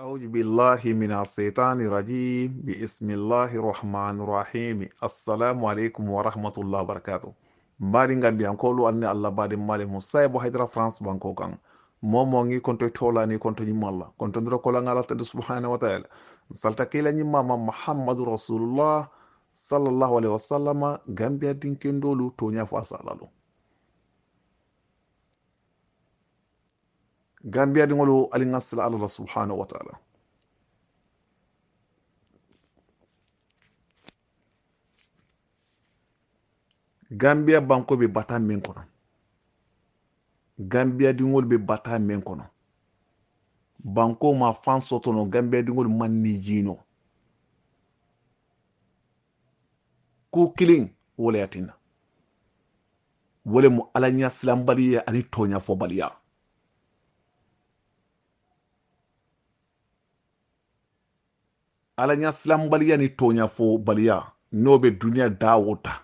Auzu billahi mina shaitani rajim bismillahi rahmani rahimi assalamu aleykum wa rahmatullah wabarakatu mbaɗi gambiyankolu anne allah baɗe male mo saybo haydara france banko kan momogi konto tolani konto ñimmalla konto ndira kolangala tade subhanahu wa taala salta kila ñimmama mouhammadu rasulullah sallllahu alayhi wa sallama gambiya dinkendolu to ñafo asalalu gambiyaɗiŋolu aliŋ ŋa sila alla la subhanahu wa taala gambiya banko be bata meŋ kono gambiya diŋolu be bata meŋ kono banko ma fan sotono gambiya diŋolu man ni ku kiliŋ wo le yatinna wo le mu ala ɲasilanbaliya ani toɲafɔbaliya ala silanbaliya ni tɔɲafɔbaliya n'o bɛ duniɲa da o ta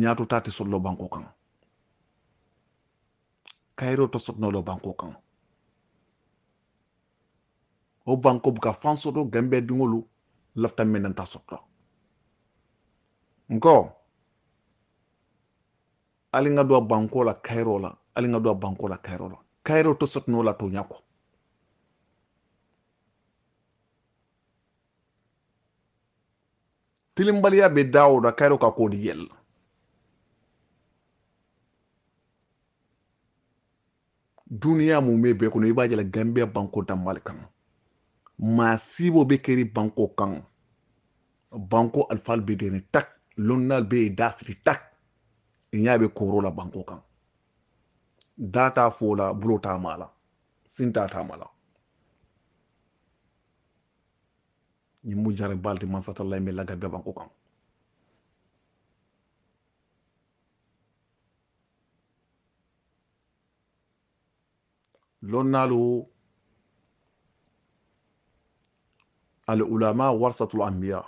ɲaato ta tɛ sɔrɔ banko kan kayiro tɔ sɔrɔ lɔ banko kan o banko buka fan sɔrɔ gɛnbɛ dingolu lafita mɛnɛ ta sɔrɔ nkɔ ali ka don a banko la kayiro la ali ka don a banko la kayiro la kayiro tɔ sɔrɔ la tɔɲa kɔ tilinbaliya be da o la kayro ka k'o de yɛlɛ duniya mun bɛ bɛɛ kɔnɔ i b'a yɛlɛ gambia banko da mali kan maa sibo be kɛri banko kan banko alifal be deni tak lonnal bɛ yen dasiri tak n y'a bɛ koro la banko kan da t'a fo la bulo t'a ma la sin t'a t'a la ñi mujjare balti man satallay mi laga beban lon lonnalu al ulama warsatul anbiya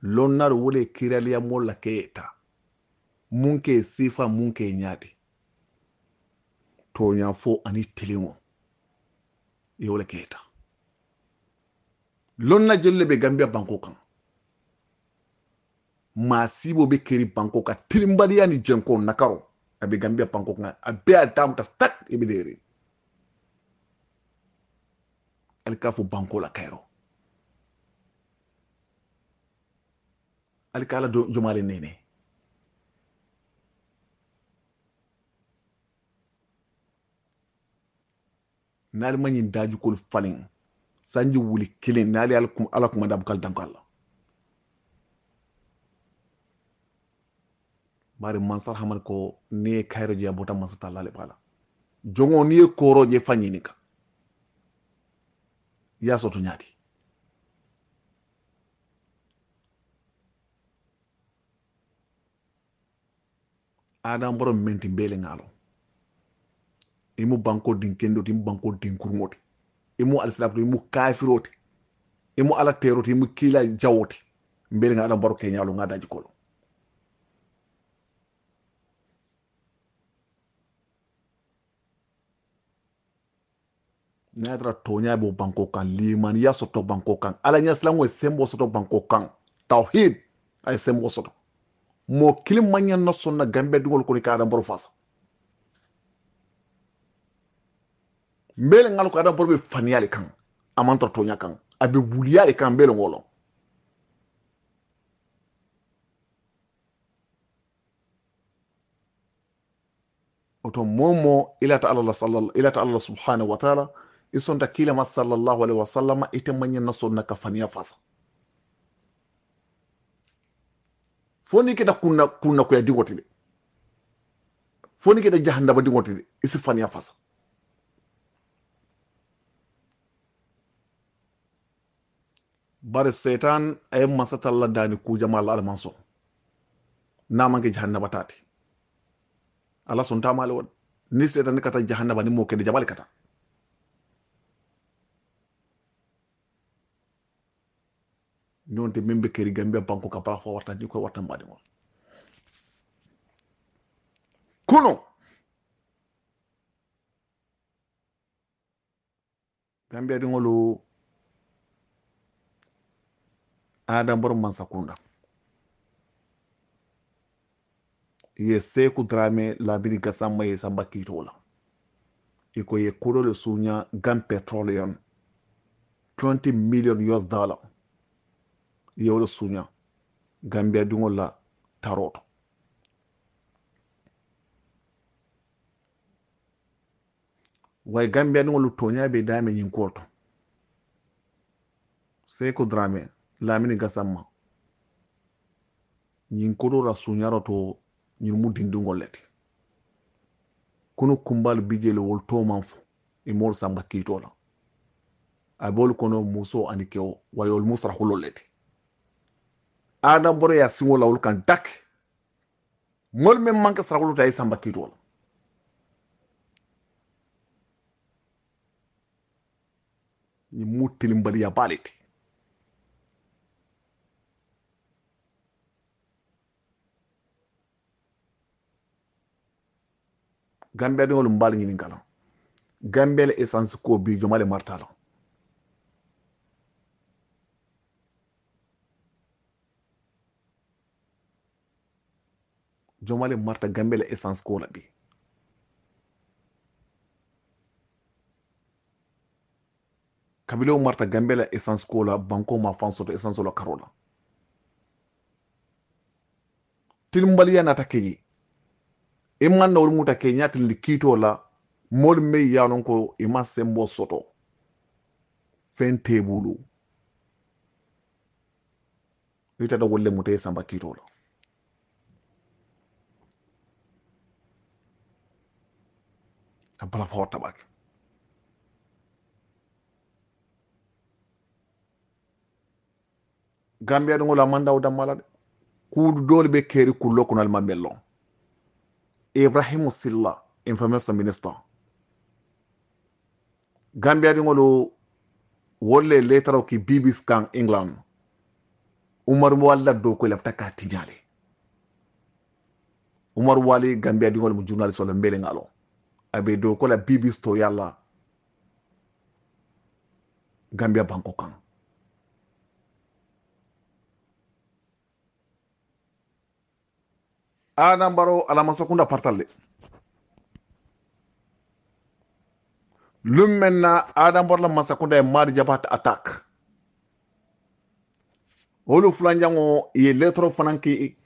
lon lonnalu wole kiraliya molla keeta mun ke sifa mun ke ñaadi toña fo ani tiliŋo ye wole keeta lonna jelle be gambia banko kan masibo be keri banko ka tirimbaliya ni jenko nakaro abe gambia banko kan abe ta stak ebe deri alikafu banko la kairo do jomale nene n'alima ɲin kul falin sanji wuli kelen n'ale ala kuma da bukali danko ala bari mansar hamad ko ne ye kayiro jɛ bota masa ta lale bala jongo ni ye koro jɛ fa ɲini kan i y'a sɔrɔ ɲadi adam bɔrɔ mɛnti bele ŋalo imu banko din kendo ti banko din kurŋo ti imo alislam to imo kafirote imo ala terote imo kila jawote mbele ngaɗa mbaro ke ñaalo ngadaji kolo natara toñaɓe o banko kan limaniya soto banko kan ala ñasilango e sembo soto banko kan tawhid ay sembo soto mo kilim mañanno sonna gambe dugol koni ka aɗa mbaro fasa mbele ngalo ko adam borbe faniyale kan amantor to nyakan kan abe wuliyale kan mbele ngolo oto momo ila ta allah sallallahu ila ta allah subhanahu wa ta'ala isonta kilama sallallahu alaihi wasallama ite manyan naso na kafaniya fasa foni kita kunna kunna kuya wotile foni kita jahannaba dingotile wotile faniya fasa bari setan a ye masa talla dani kujama ala alaman sɔn n'a man kɛ jahannaba ta ala sɔn taamale wad ni setan kata ka jahannaba ni m'o kɛnɛ jabali ka taa ɲɔn tɛ min bɛ keri gan bɛ banko ka bala fɔ warta ni ko warta baden wa kunu gan bɛ adamboru mansakunda ye seku drame labini gasamba ye samba kitola iko ye le sunya gan petroleum 20 million us dollar yewle sunya gambia dungo la taroto way gambia dugol be dame ñinkorto seku drame lamini ga samma ñin ra suñaro to ñin mu dindugol leti kono kumbal bijele wol toman fo e mol samba a abol kono muso ani kewo wayol musra hulol leti adam bore ya siŋo lawol kan dak mol men manke sarakolo ta ye samba la ñin mu tilimbaliya baalete gambeɗo ngol mbal ñinin kala gambele essence ko jomale male martalo jomale marta gambele essence ko la bi kabile marta gambela essence ko la banko ma fan soto essence lo karola tilimbaliya nata keyi i man na muta ke ñatilindi kiito la moolu meyi ya lon ko i ma sembo soto feŋ tee bulu i tata wolle muta ye samba kiito la a bala tabake gambiya ɗo la a mandaw dammala de kuudu doole be keeri kullo kono alma mbellon ibrahimu silla information minister gambiyaɗiŋolu wolle letaro ki bibis kan england umaru mo walla dow koy lafta ka tiñale umaru wali gambiyaɗiŋolu mo journaliste ola mbeleŋalo aɓe dow kola bibis to yalla gambia banko kan adam ah, aɗan mbaro alamasakunda partalde lum menna aɗan ah, la masakunda e maari jabata attaque olu holu fulanjango ye lettre fananki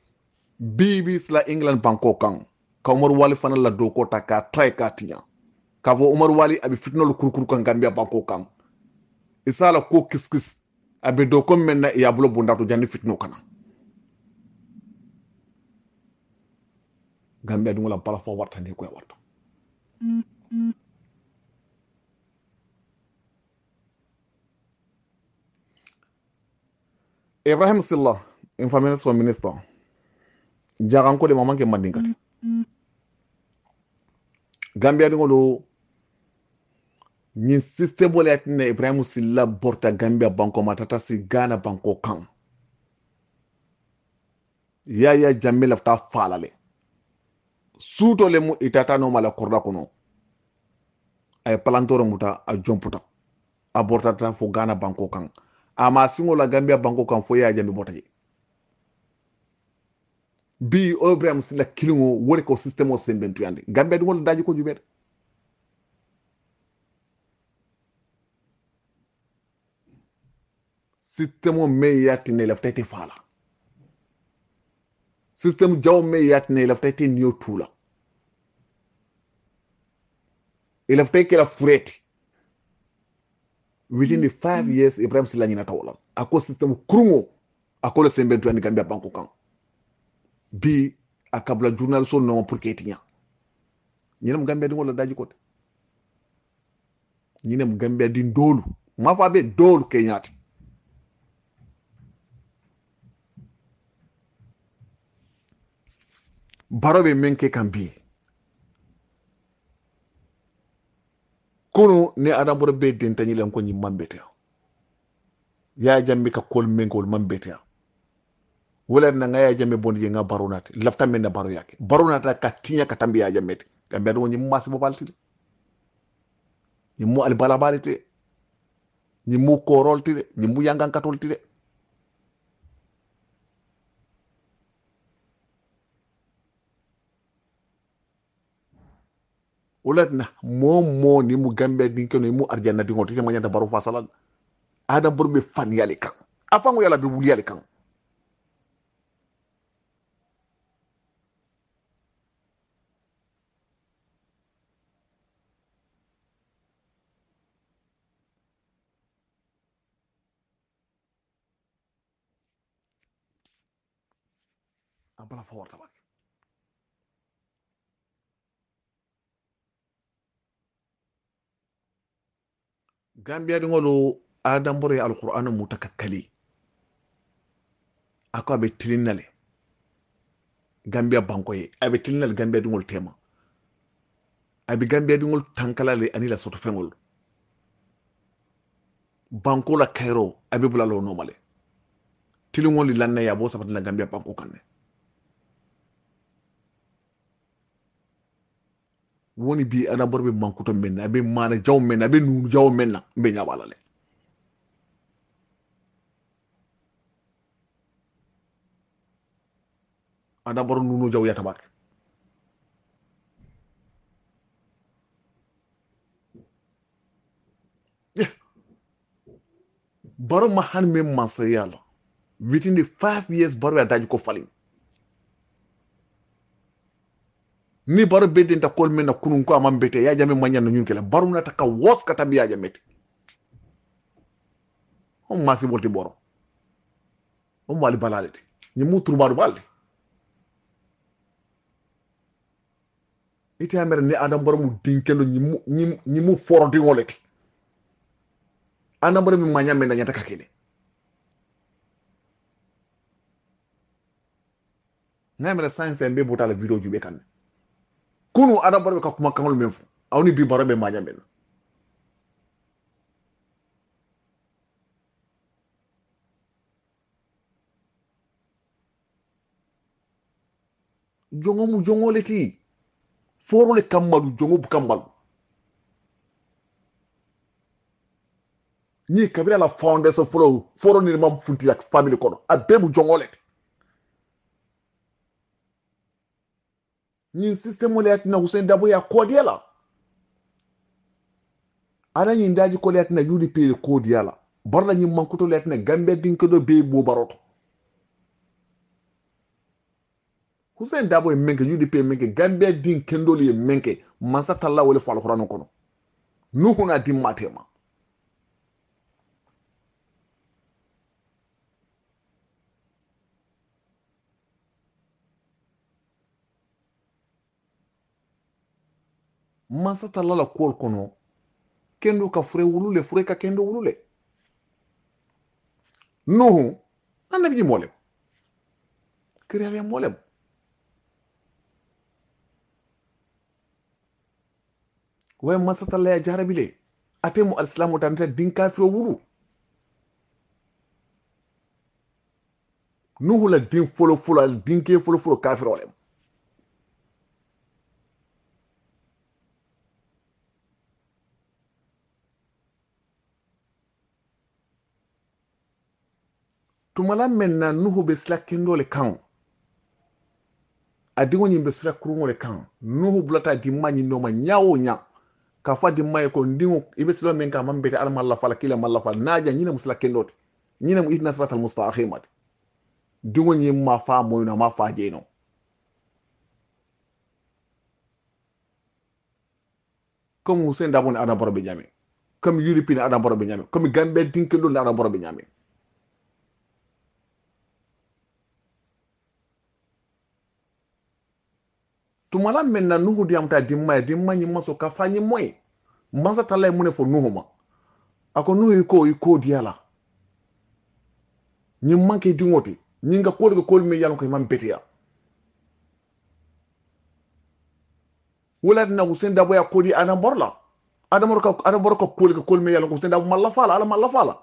bibis la england banko kan ka umar wali fana la doko ta ka try ka tinya ka fo umar wali abi fitinolu kurukuru kan gambia banko kan isala ko kiskis abi doko menna iya bulo bundatu jandi fitino kana gambe aɗum wala bala fof warta ni koye warta ibrahima silla en ministre jagankoɗe mamanke mandin kati gambe aɗi goɗo ñin systéme ole yatinna silla borta gambia banko ma tata si gana banko kan yaya jamme lafta falale suuto le mu itata no mala korda kono a ye palantoro muta a jomputa a bortata fo gana banko kan ama singo la gambia banko kan fo ya a jambi bota je bi obram sila kiliŋo wo le ko system o sembentuyandi gambia diŋo la daji kojuɓe de système o meŋ ye a lafita system jawme yatne ilafuta niyo tula ilafuta la fureti within the five mm-hmm. years ibrahim sila ñina tawolam ako system kurungo ako le sembe twani gambia banko kan bi akabla journal so non pour ke tiña ñinem gambia di ngola daji kote ñinem gambia di ndolu ma fa be dolu ke baro be min kɛ kan bi kunu ne adamoro bɛ den ta ɲilan ko ɲiman bɛ tɛ ya jambe ka kol min kol man bɛ tɛ wala na nga ya jambe bondi nga baro nat lafta men na baro yake baro nat ka tinya ka tambi ya jambe ka mbe do ñim mas bo balti ñim mo al balabalite ñim mo korolti ñim mo yangan katolti de Nah, mo mo ni mu gambe ko ni mu arjana di ngoti ma nyanda baro fasalan adam be fan yali kan afangu yala be wuli yali kan la gambiyaɗiŋolu adamboro ye alqur'ano muta ka kali a ko a be tilinna le gambiya banko ye a be tilinna le gambiyaɗiŋolu tema a be gambiyaɗiŋolu tankala le ani la sotofeŋolu banko la kayiro a be bula lo noma le tiliŋolu lanna ye a b'o sabatina gambiya banko kaŋ ne woni bi adabor be mankuto men be mana jaw men be nunu jaw menna na be nyabala le adabor nunu jaw ya tabak baro han men masayala within the 5 years baro ya daji ko falin ni baro bedinta kol men na kunun ko amam bete ya jame manyan na nyunkela baro na taka wos kata bi ya biya jamete on si bolti boro on mali balalete ni mu mutru baro balde ite amere ni adam baro mu dinkelo ni mu ni mu foro di wolete adam baro mi manyan men na nyata kakene ngamere science en be botale video jube kanne kunu adamadamadɔ bɛ ka kuma kankanw min fɔ aw ni bi baro bɛ maa ɲɛ na jongo mu jongo le ti foro le kammalu jongo bu kammalu ni kabila la foundation folo foro ni ma funti ya family kono a be mu jongo le ti nyinsisitemu le tina Hussein Dabo ya kodiya la ana nyin daji ko le tina UDP le kodiya la barla nyin mankuto le tina Gambia dinke do be bo baroto Hussein Dabo menke UDP menke Gambia din kendo le menke masa talla wala fal Qur'an kono nuhuna dimmatema mansa tala la kuwol kono kendo ka fure wulule fure ka kendo wulule nuhu annabiji molemo kirale molemo waye mansa tala ya jarabile atemu alislamu din kafiro wulu nuhu la din folo folo al dinke folo folo kafiro lem tumala men na nuhu be sila kendo le kan a dingo nyin be sila kurungo le kan nuhu bulata di ma nyin no ma nyawo nya ka fa di ma ko ndingo ibe silo men ka man be ta alma fala kila malla fala naja nyina sila kendo te nyina mu idna siratal mustaqimat dingo nyin ma fa mo na ma fa je no comme Hussein ni Adam Borobe Nyame comme ni Adam Borobe Nyame comme kendo ni Adam Borobe Nyame tuma la na nuhu di amta di ma di ma nyima so kafa nyi moy tala mu fo nuhu ma ako nuhu iko iko di ala nyi manke di ngoti nyi nga ko kol me yalon ko imam betiya wulat na husen dabo ya kodi ana borla ana borko ana borko kol ko kol me yalon ko husen dabo malla fala ala malla fala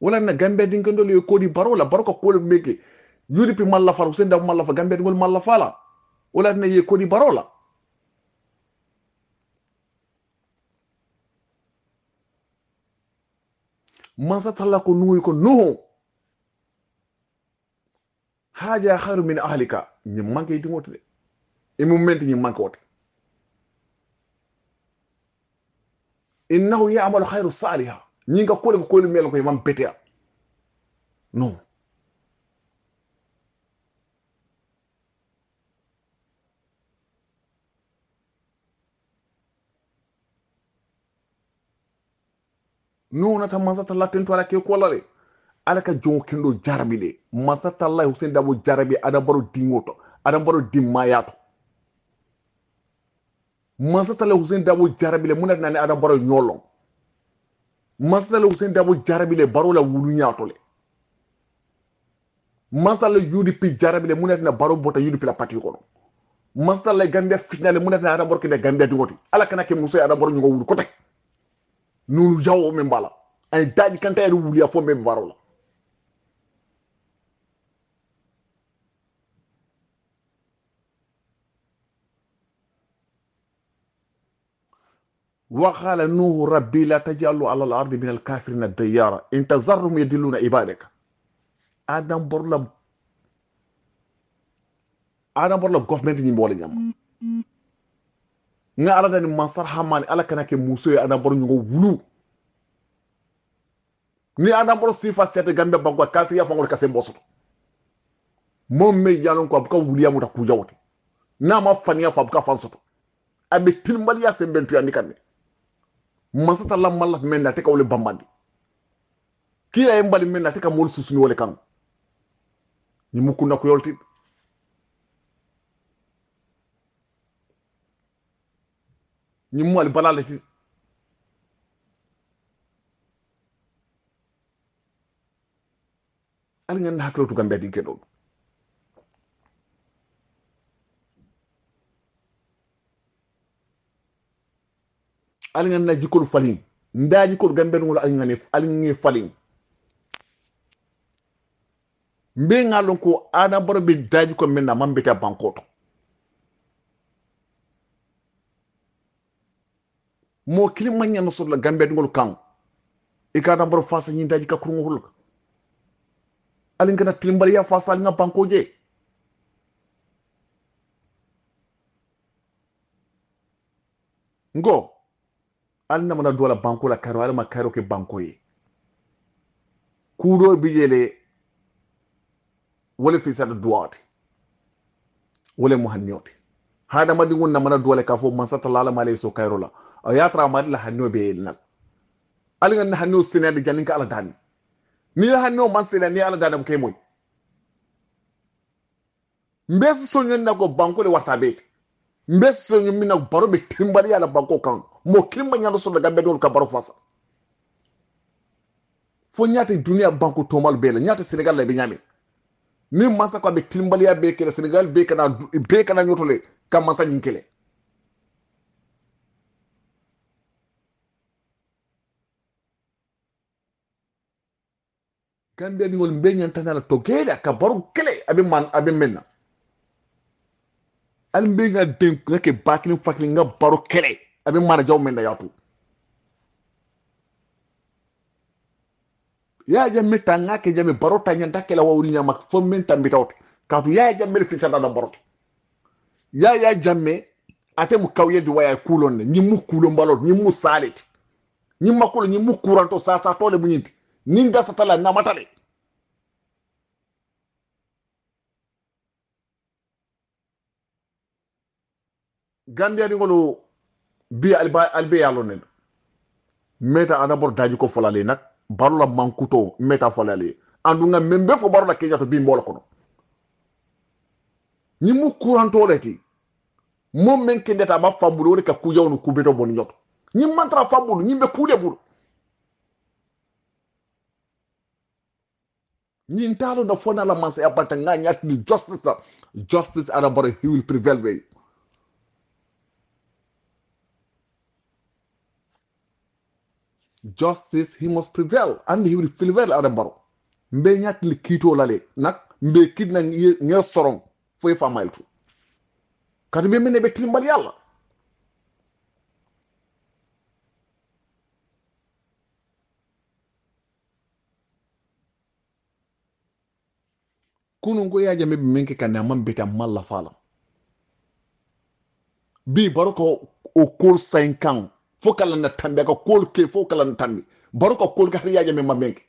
wulat na gambe din ko ndol yo kodi barola barko kol meke yudi pi malla fala husen dabo malla fala gambe ngol malla fala ulatna ye kodi barola mansa talla ko nuyi ko nuhu haja haru min ahlika ñi manke yi dingote de e mum menti ñi manke wote innahu ya'malu khayru salihah ko mel ko non nonata masata latentole ake kolale ala ka jongo kendo jarabi de masata allah husen dabo jarabi adam baro to adam baro to masata allah husen dabo jarabi le munata nani adam baro nyolon masata husen dabo jarabi le baro la wulunya to le masata allah udp jarabi le munata na baro bota udp la pati kono masata allah gambia fitna le munata na adam baro kede gambia dingoti ala kana ke muso adam baro wulu kotek nulujawo min b'a la a ye daji kanta yɛrɛ wuliya fo min même la وقال نوح ربي لا تجعلوا على الارض من الكافرين الديارة ان تذرهم يدلون عبادك ادم برلم ادم برلم government ni mbole nyama nga ala dani mansar hamani ala kana ke muso ya ye boro ngo wulu ni boro sifa sete gambe banko kafi ya fangol kase mboso mom me yalon ko abuka wuliya muta ku jawte na ma fani ya fa abuka fan soto abe tilmal ya sembentu ya nikanne masata lamalla men na te kawle bambandi ki e mbali men na te mol susuni wole kan ni mukuna ko yoltide nyimwali balalati ali ngandi hakkilotu gambe adi keɗo ɗum ali ngandi na jikkol falin nda jikkol gambe ɗum wolo ali ngani ali nge falin mbe ngalon ko ana baro be daji ko min na mambita bankoto mo kili nyana sur la gambe dingol kan e ka dan bor fasa nyi daji ka ngol ka alin kana timbal ya fasa alin je ngo alin na mana dola banko la karo alin ma karo ke banko ye kudo bijele wala fi do duwati wala muhanniyote hadamadenw namana dole k'a fɔ mansa tala ala m'ale so kayɔrɔ la a y'a tara amadi la hanniw bɛ yen nɔ hali ka hanniw sɛnɛ de janni ka ala dani n'i la hanniw ma sɛnɛ n'i ala dani a bɛ kɛ mun na ko banko de wata bɛ yen n bɛ na baro bɛ kilinbaliya la banko kan mɔ kilinba ɲɛ dɔ sɔrɔ ka bɛɛ ka baro fasa fo n duniya banko tɔnbali bɛɛ la n senegal la i bɛ ni mansa ko a bɛ kilinbaliya bɛɛ senegal bɛɛ kana bɛɛ kana ɲɔtɔ ka masa ɲin kɛlɛ gambia ni woni mbe ñantanala togeeɗa ka baro kele aɓe man aɓe menna ali mbe ga den ngake bakilin fakilin nga baro kele aɓe mana jaw men da yatu ya jamme ta ngake jamme baro ta ñanta kela wawri ñama fo men tambitawte katu ya jammel fisatana barote yaya jamme ate mu kawye di waya kulon ne ni mu kulon balot ni mu salit ni makulo ni mu kuranto sasa tole munyinti ni nga satala na matale gambia ni ngolo bi alba albe yalo ne meta anabor daji ko folale nak barola mankuto meta folale andunga membe fo barola kenya to bi mbol kono ni mu kurantoo le ti mo meŋ kendeta a ba fan wo le ka kujawo ni kubeto boni ñoto ñiŋ maŋ tara ñiŋ be kuu bulu ñiŋ taa na fo na la mansaya banta ŋa ñatini justice justice ala bara he will prevail way justice he must prevail and he will prevail ala baro mbe ñatini kiitoo la nak mbe kidina ŋa sorong foye kati kadi ɓe ne ɓe tilimbal yalla kunu ngo yaja meɓe minke kande amman bete amalla falam bi baro ka o kol cinq ans fo kala na tambi aka kol ke fo kala na tambi baro ka kol ka har yaja ma minke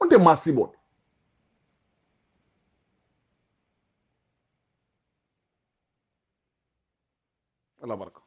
onte ma الله بركه